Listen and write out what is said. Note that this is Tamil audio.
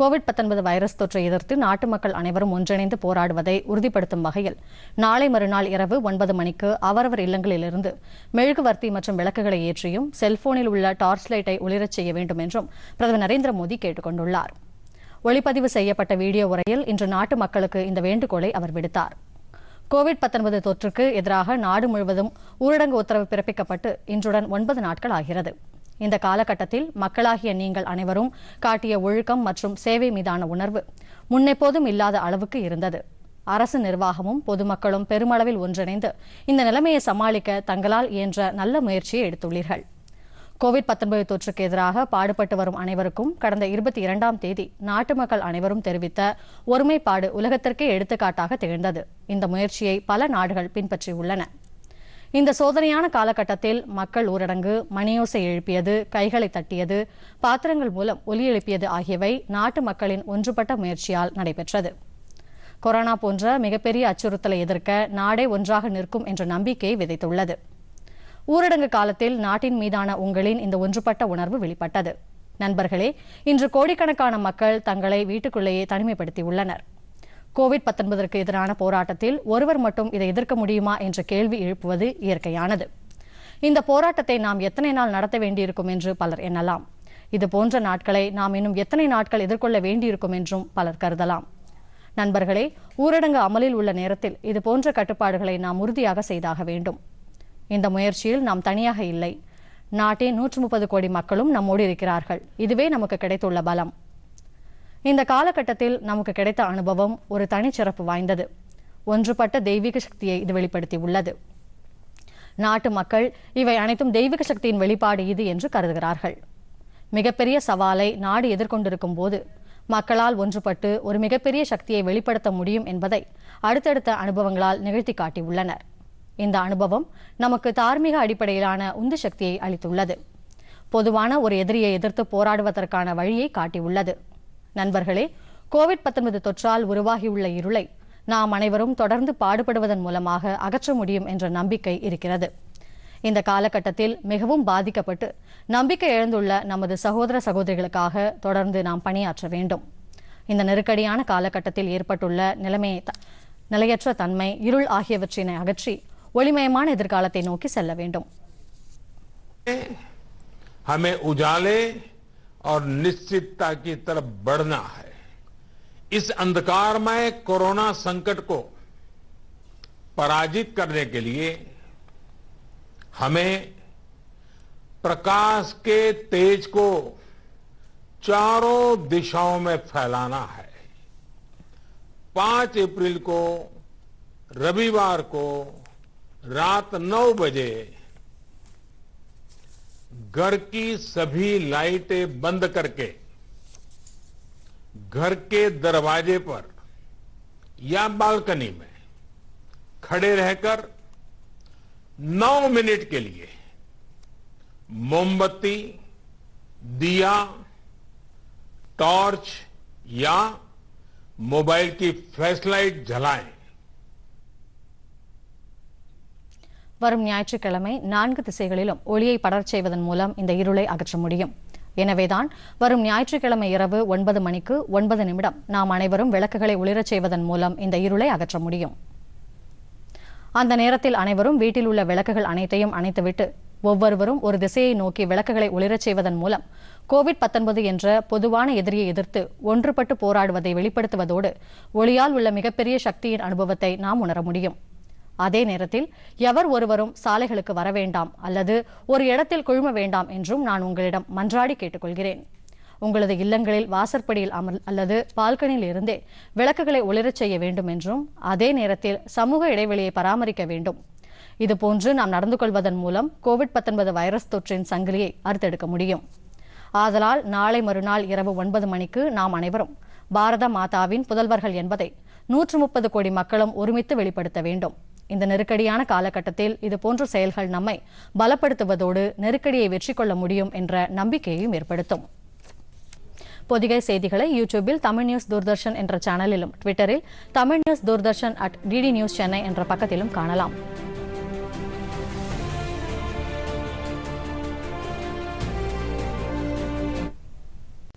கோவிட் பத்தொன்பது வைரஸ் தொற்றை எதிர்த்து நாட்டு மக்கள் அனைவரும் ஒன்றிணைந்து போராடுவதை உறுதிப்படுத்தும் வகையில் நாளை மறுநாள் இரவு ஒன்பது மணிக்கு அவரவர் இல்லங்களிலிருந்து மெழுகுவர்த்தி மற்றும் விளக்குகளை ஏற்றியும் செல்போனில் உள்ள டார்ச் லைட்டை ஒளிரச் செய்ய வேண்டும் என்றும் பிரதமர் நரேந்திர மோடி கேட்டுக் கொண்டுள்ளார் ஒளிப்பதிவு செய்யப்பட்ட வீடியோ உரையில் இன்று நாட்டு மக்களுக்கு இந்த வேண்டுகோளை அவர் விடுத்தார் கோவிட் பத்தொன்பது தொற்றுக்கு எதிராக நாடு முழுவதும் ஊரடங்கு உத்தரவு பிறப்பிக்கப்பட்டு இன்றுடன் ஒன்பது நாட்கள் ஆகிறது இந்த காலகட்டத்தில் மக்களாகிய நீங்கள் அனைவரும் காட்டிய ஒழுக்கம் மற்றும் சேவை மீதான உணர்வு முன்னெப்போதும் இல்லாத அளவுக்கு இருந்தது அரசு நிர்வாகமும் பொதுமக்களும் பெருமளவில் ஒன்றிணைந்து இந்த நிலைமையை சமாளிக்க தங்களால் இயன்ற நல்ல முயற்சியை எடுத்துள்ளீர்கள் கோவிட் பத்தொன்பது தொற்றுக்கு எதிராக பாடுபட்டு வரும் அனைவருக்கும் கடந்த இருபத்தி இரண்டாம் தேதி நாட்டு மக்கள் அனைவரும் தெரிவித்த ஒருமைப்பாடு உலகத்திற்கே எடுத்துக்காட்டாக திகழ்ந்தது இந்த முயற்சியை பல நாடுகள் பின்பற்றியுள்ளன இந்த சோதனையான காலகட்டத்தில் மக்கள் ஊரடங்கு மணியோசை எழுப்பியது கைகளை தட்டியது பாத்திரங்கள் மூலம் ஒலி எழுப்பியது ஆகியவை நாட்டு மக்களின் ஒன்றுபட்ட முயற்சியால் நடைபெற்றது கொரோனா போன்ற மிகப்பெரிய அச்சுறுத்தலை எதிர்க்க நாடே ஒன்றாக நிற்கும் என்ற நம்பிக்கை விதைத்துள்ளது ஊரடங்கு காலத்தில் நாட்டின் மீதான உங்களின் இந்த ஒன்றுபட்ட உணர்வு வெளிப்பட்டது நண்பர்களே இன்று கோடிக்கணக்கான மக்கள் தங்களை வீட்டுக்குள்ளேயே தனிமைப்படுத்தியுள்ளனா் கோவிட் பத்தொன்பதற்கு எதிரான போராட்டத்தில் ஒருவர் மட்டும் இதை எதிர்க்க முடியுமா என்ற கேள்வி எழுப்புவது இயற்கையானது இந்த போராட்டத்தை நாம் எத்தனை நாள் நடத்த வேண்டியிருக்கும் என்று பலர் எண்ணலாம் இது போன்ற நாட்களை நாம் இன்னும் எத்தனை நாட்கள் எதிர்கொள்ள வேண்டியிருக்கும் என்றும் பலர் கருதலாம் நண்பர்களே ஊரடங்கு அமலில் உள்ள நேரத்தில் இது போன்ற கட்டுப்பாடுகளை நாம் உறுதியாக செய்தாக வேண்டும் இந்த முயற்சியில் நாம் தனியாக இல்லை நாட்டின் நூற்று முப்பது கோடி மக்களும் நம்மோடு இருக்கிறார்கள் இதுவே நமக்கு கிடைத்துள்ள பலம் இந்த காலகட்டத்தில் நமக்கு கிடைத்த அனுபவம் ஒரு தனிச்சிறப்பு வாய்ந்தது ஒன்றுபட்ட தெய்வீக சக்தியை இது வெளிப்படுத்தி உள்ளது நாட்டு மக்கள் இவை அனைத்தும் தெய்வீக சக்தியின் வெளிப்பாடு இது என்று கருதுகிறார்கள் மிகப்பெரிய சவாலை நாடு எதிர்கொண்டிருக்கும் போது மக்களால் ஒன்றுபட்டு ஒரு மிகப்பெரிய சக்தியை வெளிப்படுத்த முடியும் என்பதை அடுத்தடுத்த அனுபவங்களால் நிகழ்த்தி காட்டியுள்ளனர் இந்த அனுபவம் நமக்கு தார்மீக அடிப்படையிலான உந்து சக்தியை அளித்துள்ளது பொதுவான ஒரு எதிரியை எதிர்த்து போராடுவதற்கான வழியை காட்டியுள்ளது நண்பர்களே கோவிட் பத்தொன்பது தொற்றால் உருவாகியுள்ள இருளை நாம் அனைவரும் தொடர்ந்து பாடுபடுவதன் மூலமாக அகற்ற முடியும் என்ற நம்பிக்கை இருக்கிறது இந்த காலகட்டத்தில் மிகவும் பாதிக்கப்பட்டு நம்பிக்கை எழுந்துள்ள நமது சகோதர சகோதரிகளுக்காக தொடர்ந்து நாம் பணியாற்ற வேண்டும் இந்த நெருக்கடியான காலகட்டத்தில் ஏற்பட்டுள்ள நிலைமை நிலையற்ற தன்மை இருள் ஆகியவற்றினை அகற்றி ஒளிமயமான எதிர்காலத்தை நோக்கி செல்ல வேண்டும் और निश्चितता की तरफ बढ़ना है इस अंधकारमय कोरोना संकट को पराजित करने के लिए हमें प्रकाश के तेज को चारों दिशाओं में फैलाना है पांच अप्रैल को रविवार को रात नौ बजे घर की सभी लाइटें बंद करके घर के दरवाजे पर या बालकनी में खड़े रहकर नौ मिनट के लिए मोमबत्ती दिया टॉर्च या मोबाइल की फ्लैशलाइट जलाएं வரும் ஞாயிற்றுக்கிழமை நான்கு திசைகளிலும் ஒளியை படரச் செய்வதன் மூலம் இந்த இருளை அகற்ற முடியும் எனவேதான் வரும் ஞாயிற்றுக்கிழமை இரவு ஒன்பது மணிக்கு ஒன்பது நிமிடம் நாம் அனைவரும் விளக்குகளை ஒளிரச் செய்வதன் மூலம் இந்த இருளை அகற்ற முடியும் அந்த நேரத்தில் அனைவரும் வீட்டில் உள்ள விளக்குகள் அனைத்தையும் அணைத்துவிட்டு ஒவ்வொருவரும் ஒரு திசையை நோக்கி விளக்குகளை ஒளிரச் செய்வதன் மூலம் கோவிட் பத்தொன்பது என்ற பொதுவான எதிரியை எதிர்த்து ஒன்றுபட்டு போராடுவதை வெளிப்படுத்துவதோடு ஒளியால் உள்ள மிகப்பெரிய சக்தியின் அனுபவத்தை நாம் உணர முடியும் அதே நேரத்தில் எவர் ஒருவரும் சாலைகளுக்கு வர வேண்டாம் அல்லது ஒரு இடத்தில் குழும வேண்டாம் என்றும் நான் உங்களிடம் மன்றாடி கேட்டுக்கொள்கிறேன் உங்களது இல்லங்களில் வாசற்படியில் அமர் அல்லது பால்கனியில் இருந்தே விளக்குகளை ஒளிரச் செய்ய வேண்டும் என்றும் அதே நேரத்தில் சமூக இடைவெளியை பராமரிக்க வேண்டும் இதுபோன்று நாம் நடந்து கொள்வதன் மூலம் கோவிட் பத்தொன்பது வைரஸ் தொற்றின் சங்கிலியை அறுத்தெடுக்க முடியும் ஆதலால் நாளை மறுநாள் இரவு ஒன்பது மணிக்கு நாம் அனைவரும் பாரத மாதாவின் புதல்வர்கள் என்பதை நூற்று முப்பது கோடி மக்களும் ஒருமித்து வெளிப்படுத்த வேண்டும் இந்த நெருக்கடியான காலகட்டத்தில் இதுபோன்ற செயல்கள் நம்மை பலப்படுத்துவதோடு நெருக்கடியை வெற்றி கொள்ள முடியும் என்ற நம்பிக்கையையும் ஏற்படுத்தும் பொதிகை செய்திகளை யூடியூபில் தமிழ் நியூஸ் தூர்தர்ஷன் என்ற சேனலிலும் ட்விட்டரில் Tamil news Doordarshan at DD news Chennai என்ற பக்கத்திலும் காணலாம்